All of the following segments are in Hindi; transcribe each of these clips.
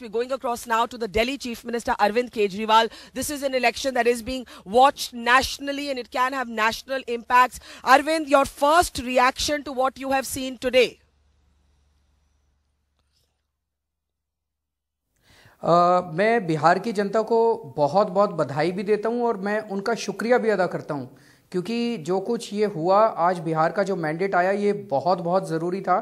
We're going across now to the Delhi Chief Minister Arvind Kejriwal. This is an election that is being watched nationally and it can have national impacts. Arvind, your first reaction to what you have seen today? Uh, मैं बिहार की जनता को बहुत बहुत बधाई भी देता हूं और मैं उनका शुक्रिया भी अदा करता हूं क्योंकि जो कुछ ये हुआ आज बिहार का जो मैंडेट आया ये बहुत बहुत ज़रूरी था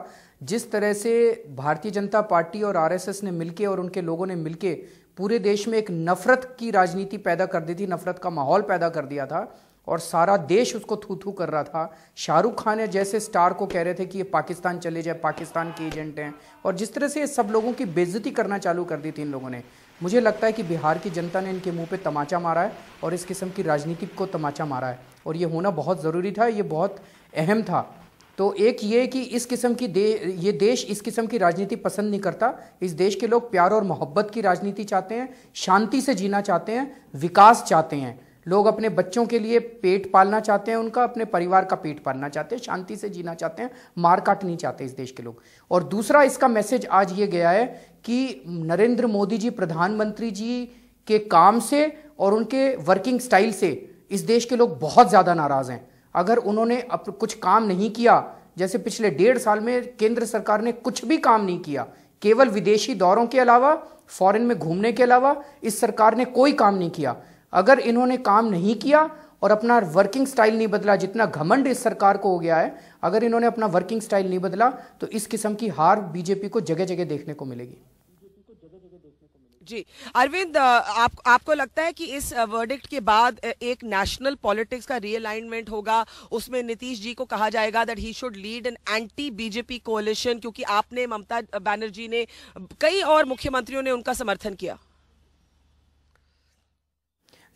जिस तरह से भारतीय जनता पार्टी और आरएसएस ने मिलके और उनके लोगों ने मिलके पूरे देश में एक नफ़रत की राजनीति पैदा कर दी थी नफ़रत का माहौल पैदा कर दिया था और सारा देश उसको थू थू कर रहा था शाहरुख खान है जैसे स्टार को कह रहे थे कि ये पाकिस्तान चले जाए पाकिस्तान के एजेंट हैं और जिस तरह से ये सब लोगों की बेजती करना चालू कर दी थी इन लोगों ने मुझे लगता है कि बिहार की जनता ने इनके मुंह पे तमाचा मारा है और इस किस्म की राजनीति को तमाचा मारा है और ये होना बहुत ज़रूरी था ये बहुत अहम था तो एक ये कि इस किस्म की दे ये देश इस किस्म की राजनीति पसंद नहीं करता इस देश के लोग प्यार और मोहब्बत की राजनीति चाहते हैं शांति से जीना चाहते हैं विकास चाहते हैं लोग अपने बच्चों के लिए पेट पालना चाहते हैं उनका अपने परिवार का पेट पालना चाहते हैं शांति से जीना चाहते हैं मार काट नहीं चाहते इस देश के लोग और दूसरा इसका मैसेज आज ये गया है कि नरेंद्र मोदी जी प्रधानमंत्री जी के काम से और उनके वर्किंग स्टाइल से इस देश के लोग बहुत ज़्यादा नाराज़ हैं अगर उन्होंने अप कुछ काम नहीं किया जैसे पिछले डेढ़ साल में केंद्र सरकार ने कुछ भी काम नहीं किया केवल विदेशी दौरों के अलावा फॉरेन में घूमने के अलावा इस सरकार ने कोई काम नहीं किया अगर इन्होंने काम नहीं किया और अपना वर्किंग स्टाइल नहीं बदला जितना घमंड इस सरकार को हो गया है अगर इन्होंने अपना वर्किंग स्टाइल नहीं बदला तो इस किस्म की हार बीजेपी को जगह जगह देखने को मिलेगी जी अरविंद आप आपको लगता है कि इस वर्डिक्ट के बाद एक नेशनल पॉलिटिक्स का रियलाइनमेंट होगा उसमें नीतीश जी को कहा जाएगा that he should lead an anti BJP coalition क्योंकि आपने ममता बैनर्जी ने कई और मुख्यमंत्रियों ने उनका समर्थन किया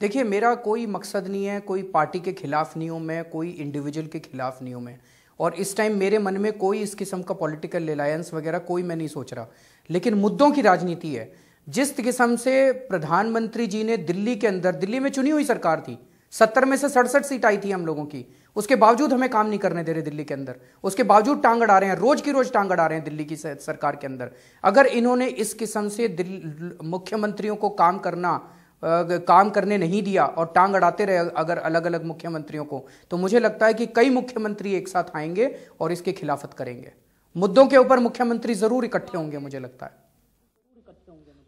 देखिए मेरा कोई मकसद नहीं है कोई पार्टी के खिलाफ नहीं हूँ मैं कोई इंडिविजुअल के खिलाफ नहीं हूँ मैं और इस टाइम मेरे मन में कोई इस किस्म का पॉलिटिकल रिलायंस वगैरह कोई मैं नहीं सोच रहा लेकिन मुद्दों की राजनीति है जिस किस्म से प्रधानमंत्री जी ने दिल्ली के अंदर दिल्ली में चुनी हुई सरकार थी सत्तर में से सड़सठ सीट आई थी हम लोगों की उसके बावजूद हमें काम नहीं करने दे रहे दिल्ली के अंदर उसके बावजूद टांग अड़ा रहे हैं रोज की रोज टांग अड़ा रहे हैं दिल्ली की सरकार के अंदर अगर इन्होंने इस किस्म से मुख्यमंत्रियों को काम करना काम करने नहीं दिया और टांग अड़ाते रहे अगर अलग अलग मुख्यमंत्रियों को तो मुझे लगता है कि कई मुख्यमंत्री एक साथ आएंगे और इसके खिलाफत करेंगे मुद्दों के ऊपर मुख्यमंत्री जरूर इकट्ठे होंगे मुझे लगता है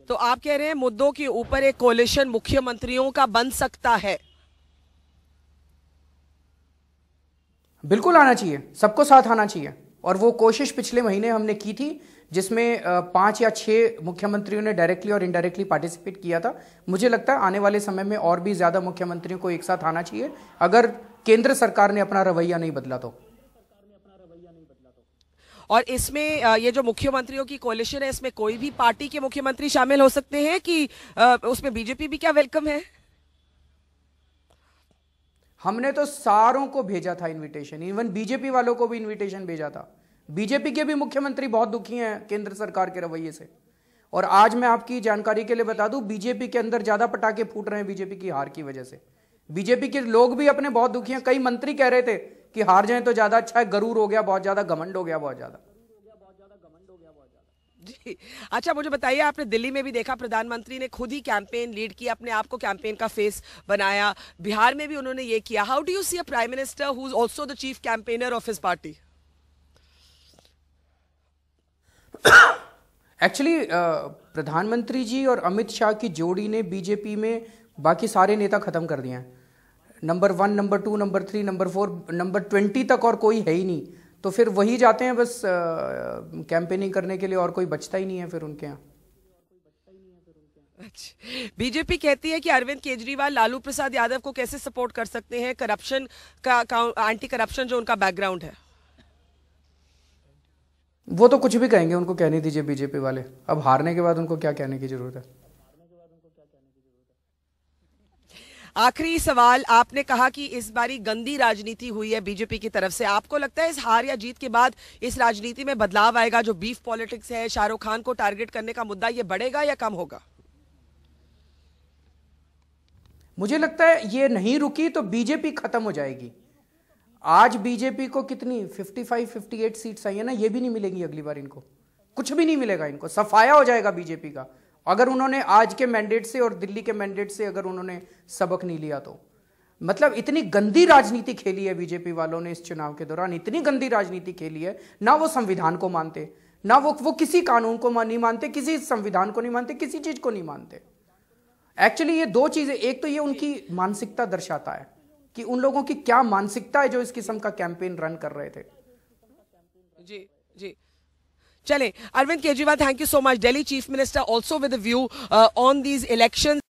तो आप कह रहे हैं मुद्दों के ऊपर एक कोलेशन मुख्यमंत्रियों का बन सकता है बिल्कुल आना चाहिए सबको साथ आना चाहिए और वो कोशिश पिछले महीने हमने की थी जिसमें पांच या छह मुख्यमंत्रियों ने डायरेक्टली और इनडायरेक्टली पार्टिसिपेट किया था मुझे लगता है आने वाले समय में और भी ज़्यादा मुख्यमंत्रियों को एक साथ आना चाहिए अगर केंद्र सरकार ने अपना रवैया नहीं बदला तो और इसमें ये जो मुख्यमंत्रियों की कोलिशन है इसमें कोई भी पार्टी के मुख्यमंत्री शामिल हो सकते हैं कि उसमें बीजेपी भी क्या वेलकम है हमने तो सारों को भेजा था इनविटेशन इवन बीजेपी वालों को भी इनविटेशन भेजा था बीजेपी के भी मुख्यमंत्री बहुत दुखी हैं केंद्र सरकार के रवैये से और आज मैं आपकी जानकारी के लिए बता दूं बीजेपी के अंदर ज्यादा पटाखे फूट रहे हैं बीजेपी की हार की वजह से बीजेपी के लोग भी अपने बहुत दुखी हैं कई मंत्री कह रहे थे कि हार जाए तो ज्यादा अच्छा है गरूर हो गया बहुत ज्यादा घमंड हो गया बहुत ज्यादा जी अच्छा मुझे बताइए आपने दिल्ली में भी देखा प्रधानमंत्री ने खुद ही कैंपेन लीड किया अपने आप को कैंपेन का फेस बनाया बिहार में भी उन्होंने ये किया how do you see a prime minister who is also the chief campaigner of his party actually प्रधानमंत्री जी और अमित शाह की जोड़ी ने बीजेपी में बाकी सारे नेता खत्म कर दिए हैं number one number two number three number four number twenty तक और कोई है ही नहीं तो फिर वही जाते हैं बस कैंपेनिंग करने के लिए और कोई बचता ही नहीं है फिर उनके यहाँ अच्छा बीजेपी कहती है कि अरविंद केजरीवाल लालू प्रसाद यादव को कैसे सपोर्ट कर सकते हैं करप्शन का, का एंटी करप्शन जो उनका बैकग्राउंड है वो तो कुछ भी कहेंगे उनको कहने दीजिए बीजेपी वाले अब हारने के बाद उनको क्या कहने की जरूरत है आखिरी सवाल आपने कहा कि इस बारी गंदी राजनीति हुई है बीजेपी की तरफ से आपको लगता है इस हार या जीत के बाद इस राजनीति में बदलाव आएगा जो बीफ पॉलिटिक्स है शाहरुख खान को टारगेट करने का मुद्दा ये बढ़ेगा या कम होगा मुझे लगता है ये नहीं रुकी तो बीजेपी खत्म हो जाएगी आज बीजेपी को कितनी 55 58 सीट्स आई है ना ये भी नहीं मिलेगी अगली बार इनको कुछ भी नहीं मिलेगा इनको सफाया हो जाएगा बीजेपी का अगर उन्होंने आज के मैंडेट से और दिल्ली के मैंडेट से अगर उन्होंने सबक नहीं लिया तो मतलब इतनी गंदी राजनीति खेली है बीजेपी वालों ने इस चुनाव के दौरान इतनी गंदी राजनीति खेली है ना वो संविधान को मानते ना वो वो किसी कानून को नहीं मानते किसी संविधान को नहीं मानते किसी चीज को नहीं मानते एक्चुअली ये दो चीजें एक तो ये उनकी मानसिकता दर्शाता है कि उन लोगों की क्या मानसिकता है जो इस किस्म का कैंपेन रन कर रहे थे जी जी चले Arvind Kejriwal thank you so much Delhi chief minister also with view on these election